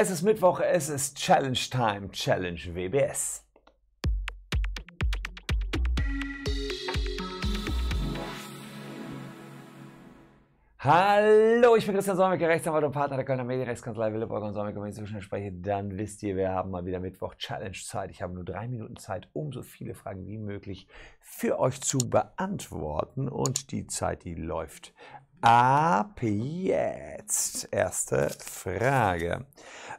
Es ist Mittwoch, es ist Challenge Time, Challenge WBS. Hallo, ich bin Christian Solmecke, Rechtsanwalt und Partner der Kölner Medienrechtskanzlei Willeborg und Solmecke. Wenn ich so spreche, dann wisst ihr, wir haben mal wieder Mittwoch Challenge-Zeit. Ich habe nur drei Minuten Zeit, um so viele Fragen wie möglich für euch zu beantworten. Und die Zeit, die läuft Ab jetzt. Erste Frage.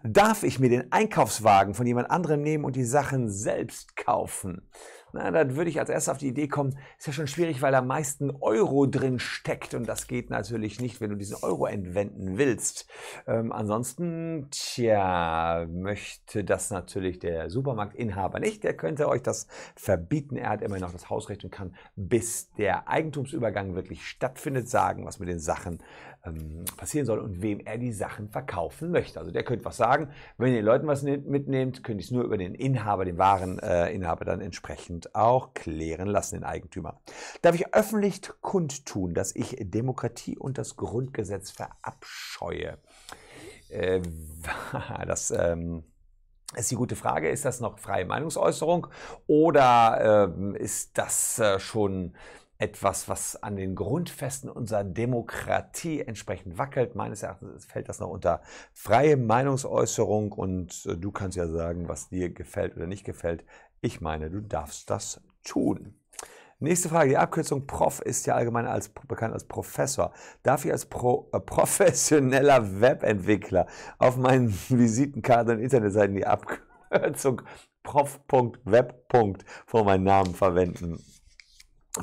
Darf ich mir den Einkaufswagen von jemand anderem nehmen und die Sachen selbst kaufen? Na, dann würde ich als erstes auf die Idee kommen, ist ja schon schwierig, weil da meisten Euro drin steckt und das geht natürlich nicht, wenn du diesen Euro entwenden willst. Ähm, ansonsten, tja, möchte das natürlich der Supermarktinhaber nicht. Der könnte euch das verbieten. Er hat immer noch das Hausrecht und kann, bis der Eigentumsübergang wirklich stattfindet, sagen, was mit den Sachen ähm, passieren soll und wem er die Sachen verkaufen möchte. Also der könnte was sagen. Wenn ihr den Leuten was mitnehmt, könnt ihr es nur über den Inhaber, den Wareninhaber, äh, dann entsprechend und auch klären lassen, den Eigentümer. Darf ich öffentlich kundtun, dass ich Demokratie und das Grundgesetz verabscheue? Äh, das ähm, ist die gute Frage. Ist das noch freie Meinungsäußerung oder ähm, ist das äh, schon etwas, was an den Grundfesten unserer Demokratie entsprechend wackelt. Meines Erachtens fällt das noch unter freie Meinungsäußerung und äh, du kannst ja sagen, was dir gefällt oder nicht gefällt. Ich meine, du darfst das tun. Nächste Frage. Die Abkürzung Prof ist ja allgemein als, bekannt als Professor. Darf ich als Pro, äh, professioneller Webentwickler auf meinen Visitenkarten und Internetseiten die Abkürzung prof.web. vor meinen Namen verwenden?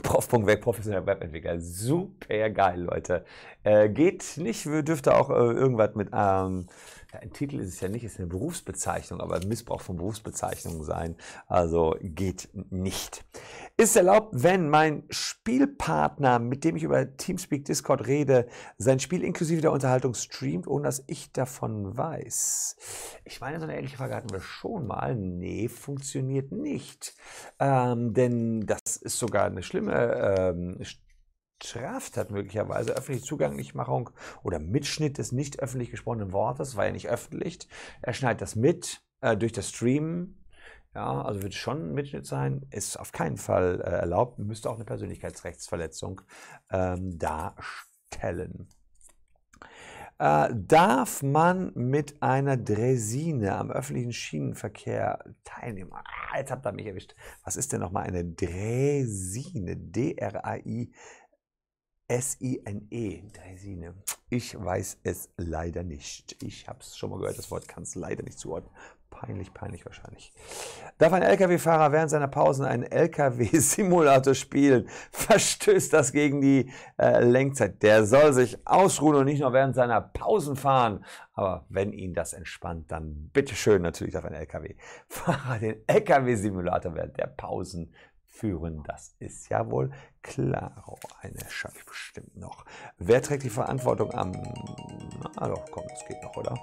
Prof.web, professioneller Webentwickler. Super geil, Leute. Äh, geht nicht, dürfte auch äh, irgendwas mit ähm, ein Titel ist es ja nicht, es ist eine Berufsbezeichnung, aber Missbrauch von Berufsbezeichnungen sein, also geht nicht. Ist erlaubt, wenn mein Spielpartner, mit dem ich über Teamspeak Discord rede, sein Spiel inklusive der Unterhaltung streamt, ohne dass ich davon weiß? Ich meine, so eine ähnliche Frage hatten wir schon mal. Nee, funktioniert nicht. Ähm, denn das ist sogar eine schlimme ähm, Straftat möglicherweise, öffentliche Zugänglichmachung oder Mitschnitt des nicht öffentlich gesprochenen Wortes, weil er nicht öffentlich. Er schneidet das mit äh, durch das Streamen. Ja, also wird schon ein Mitschnitt sein, ist auf keinen Fall äh, erlaubt, müsste auch eine Persönlichkeitsrechtsverletzung ähm, darstellen. Äh, darf man mit einer Dresine am öffentlichen Schienenverkehr teilnehmen? Ah, jetzt habt ihr mich erwischt. Was ist denn nochmal eine Dresine? D-R-A-I-S. S-I-N-E, Draisine. Ich weiß es leider nicht. Ich habe es schon mal gehört, das Wort kann es leider nicht zuordnen. Peinlich, peinlich wahrscheinlich. Darf ein Lkw-Fahrer während seiner Pausen einen Lkw-Simulator spielen? Verstößt das gegen die äh, Lenkzeit? Der soll sich ausruhen und nicht nur während seiner Pausen fahren. Aber wenn ihn das entspannt, dann bitteschön, natürlich darf ein Lkw-Fahrer den Lkw-Simulator während der Pausen führen. Das ist ja wohl klar. Oh, eine schaffe ich bestimmt noch. Wer trägt die Verantwortung am... Na doch, komm, es geht noch, oder?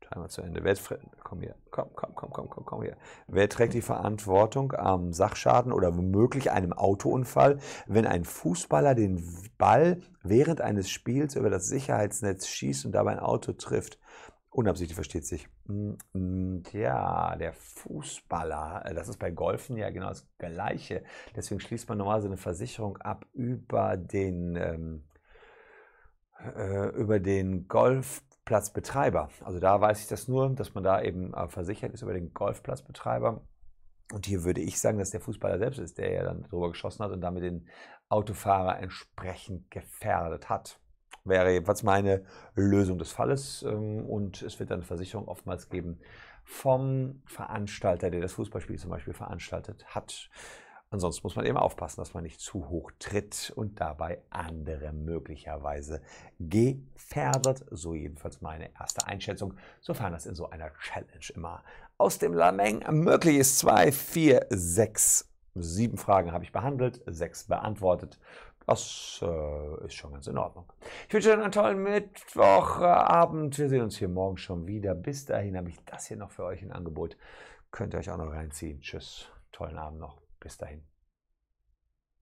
Timer zu Ende. Wer, komm hier, komm, komm, komm, komm, komm, komm hier. Wer trägt die Verantwortung am Sachschaden oder womöglich einem Autounfall, wenn ein Fußballer den Ball während eines Spiels über das Sicherheitsnetz schießt und dabei ein Auto trifft? Unabsichtlich versteht sich. Mm, ja, der Fußballer, äh, das ist bei Golfen ja genau das Gleiche. Deswegen schließt man normalerweise eine Versicherung ab über den, ähm, äh, über den Golfplatzbetreiber. Also da weiß ich das nur, dass man da eben äh, versichert ist über den Golfplatzbetreiber. Und hier würde ich sagen, dass der Fußballer selbst ist, der ja dann drüber geschossen hat und damit den Autofahrer entsprechend gefährdet hat wäre jedenfalls meine Lösung des Falles. Ähm, und es wird dann Versicherung oftmals geben vom Veranstalter, der das Fußballspiel zum Beispiel veranstaltet hat. Ansonsten muss man eben aufpassen, dass man nicht zu hoch tritt und dabei andere möglicherweise gefährdet. So jedenfalls meine erste Einschätzung, sofern das in so einer Challenge immer aus dem Lameng möglich ist. Zwei, vier, sechs, sieben Fragen habe ich behandelt, sechs beantwortet das äh, ist schon ganz in Ordnung. Ich wünsche euch einen tollen Mittwochabend. Äh, Wir sehen uns hier morgen schon wieder. Bis dahin habe ich das hier noch für euch im Angebot. Könnt ihr euch auch noch reinziehen. Tschüss. Tollen Abend noch. Bis dahin.